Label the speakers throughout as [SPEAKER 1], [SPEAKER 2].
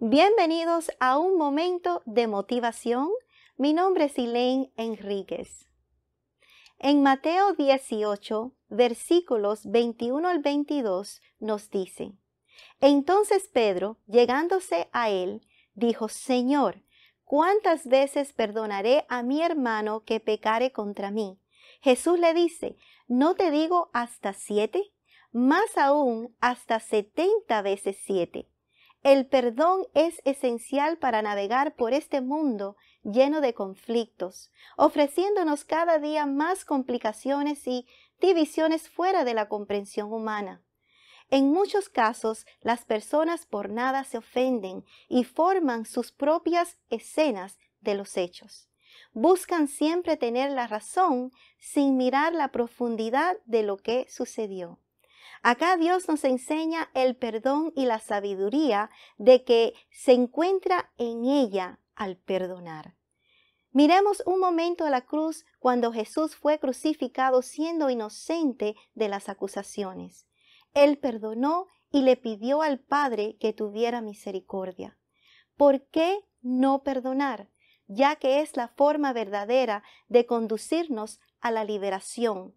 [SPEAKER 1] Bienvenidos a un momento de motivación. Mi nombre es Elaine Enríquez. En Mateo 18, versículos 21 al 22, nos dice, Entonces Pedro, llegándose a él, dijo, Señor, ¿cuántas veces perdonaré a mi hermano que pecare contra mí? Jesús le dice, ¿no te digo hasta siete? Más aún, hasta setenta veces siete. El perdón es esencial para navegar por este mundo lleno de conflictos, ofreciéndonos cada día más complicaciones y divisiones fuera de la comprensión humana. En muchos casos, las personas por nada se ofenden y forman sus propias escenas de los hechos. Buscan siempre tener la razón sin mirar la profundidad de lo que sucedió. Acá Dios nos enseña el perdón y la sabiduría de que se encuentra en ella al perdonar. Miremos un momento a la cruz cuando Jesús fue crucificado siendo inocente de las acusaciones. Él perdonó y le pidió al Padre que tuviera misericordia. ¿Por qué no perdonar? Ya que es la forma verdadera de conducirnos a la liberación,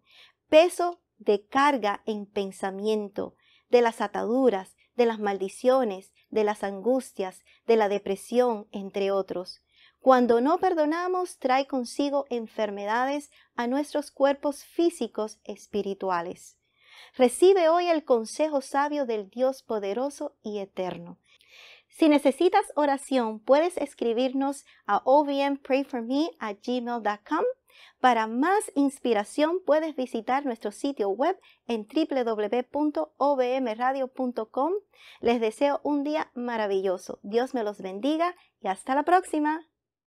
[SPEAKER 1] peso de carga en pensamiento, de las ataduras, de las maldiciones, de las angustias, de la depresión, entre otros. Cuando no perdonamos, trae consigo enfermedades a nuestros cuerpos físicos espirituales. Recibe hoy el consejo sabio del Dios poderoso y eterno. Si necesitas oración, puedes escribirnos a ovmprayforme@gmail.com para más inspiración puedes visitar nuestro sitio web en www.obmradio.com. Les deseo un día maravilloso. Dios me los bendiga y hasta la próxima.